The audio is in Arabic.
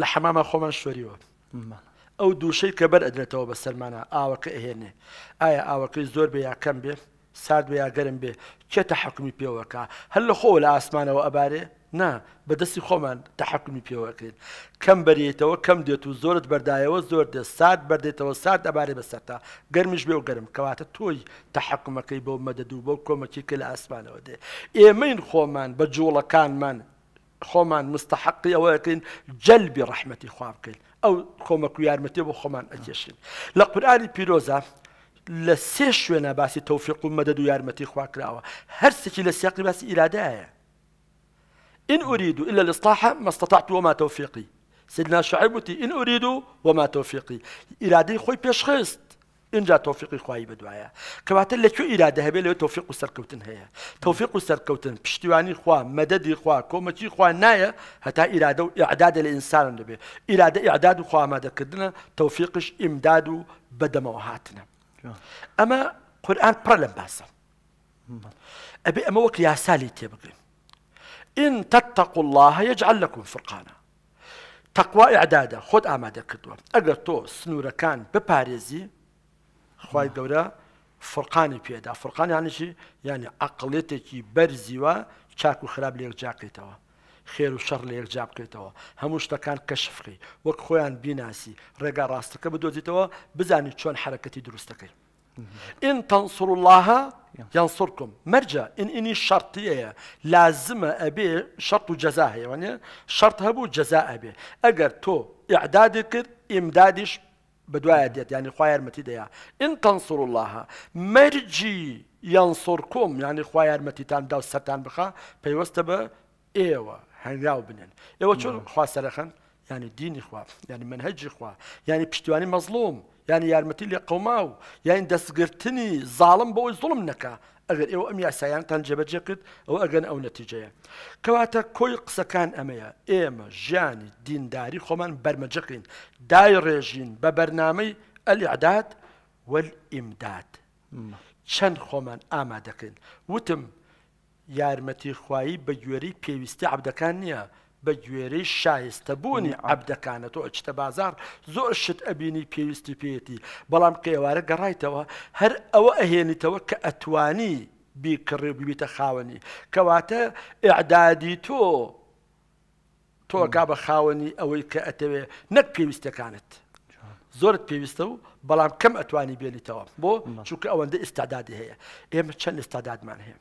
لە حەمامە خۆمان شوەریوە ئەو دووشەی کە بەر ئەدرێتەوە بە سەرمانە ئاوەکە ئەهێنێ ئایا ئاوەکەی زۆر بێ یا کەم بێ سارد بێ یا گەرم بێ کێتە حکومی پێوەکە هەر لە خۆ لە ئاسمانەوە ئەبارێ نا بەدەستی خۆمان تەحکمی پێوەکرێن کەم بەرێتەوە کەم دێت و زۆرت بەردایەوە زۆر دێت سات بەردێتەوە سات ئەبارێ بەسەرتا گەرمش بێ و گەرم کەواتە تۆی تەحکومەکەی بۆ مەدەدوو بۆ کۆمەکی کە لە ئاسمانەوە دێ ئێمەین خۆمان بە جوڵەکانمان خۆمان مستحق او جەلبی جلب رحمة بکەین او خومك ويارمتي بۆ خۆمان ئەجێشین لە قورآانی پیرۆزە لە سێ شوێنە باسی تەوفیق و مەدەد و یارمەتی خواکراوە هەرسێکی لە إن أريد إلا الإصلاح ما استطعت وما توفيقي سيدنا شعبتي إن أريد وما توفيقي إرادي خوي بيشخست إن جاء خواهی بەدوایە کەواتە لەکوێ ئیرادە هەبێت لەوێت تۆفیق و سەرکەوتن هەیە تەوفیق و سەرکەوتن پشتیوانی خوا مەدەدی خوا کۆمەکی خوا نايا هەتا ئیرادە و عدادە لە ئینسانم دەبێت ئیرادە ئعداد و خوامادەکردنە تەوفیقش ئیمداد و بەدەمەوە هاتنە ئەمە قورآن پڕە لەم باسە ئەبێ ئەمە وەک یاسالی تێبگرین إن تتقوا الله يجعل لكم فرقانا تقوى إعدادة خد آما كدوة أجر تو سنوركان بباريزي خی گەورە فرقانی پێدا فرقانیانشی ینی عقلێتێکی بەرزیوە چاک و خراپ لێک جاقیتەوە خێر و شەڕ لە یەکجا بکەیتەوە هەموو شتەکان کەشفقی وەک خۆیان بیناسی ڕێگا ڕاستەکە بدۆزیتەوە بزانی چۆن حرەکەتی دروستەکەی ئین تەنسر الله یانسرکم مەرجە ئینئینی شەرتیەیە لازمە ئەبێ شەرت و جەزا هەیەوانێ شەرت هەبوو جەزا ئەبێ ئەگەر تۆ ئعدادی کرد ئیمدادیش بدوايات يعني خوير متي ديا ان تنصروا الله مرجي ينصركم يعني خوير متي تان داو ستان بخا بيوستب ايوا هنجاو بنن ايوا شنو نعم. خوا سرخن يعني دين اخوا يعني منهج اخوا يعني بشتواني مظلوم يعني يارمتي اللي قوماو يعني دسقرتني ظالم بوي ظلم نكا ئەگەر ئێوە ئەم یاسایانتان جێبەجێ کرد ئەو ئەگەن ئەو نەتیجەیە کەواتە کۆی قسەکان ئەمەیە ئێمە ژیانی دینداری خۆمان بەرمەجەقین دای ڕێژین بە بەرنامەی ئەلیعداد وەئیمداد چەند خۆمان ئامادەکەین وتم یارمەتی خوایی بە گوێرەی پێویستی عبدەکان نییە بە گوێرەی شایستەبوونی عبدەکانێت و ئەچتە بازار زۆر شت ئەبینی پێویستی پێێتی بەڵام قێوارە گەڕایتەوە هەر ئەوە ئەهێنیتەوە کە ئەتوانی بیکڕی ببیتە خاوەنی کەواتە ئعدادی تۆ تۆگا بە خاوەنی ئەوەی کە ئەتەوێ نەک پێویستەکانت زۆرت پێویستە و بەڵام کەم ئەتوانی بێنیتەوە بۆ چونکە ئەوەندە ئستادادی هەیە ئێمە چەند ئستادادمان هەیە.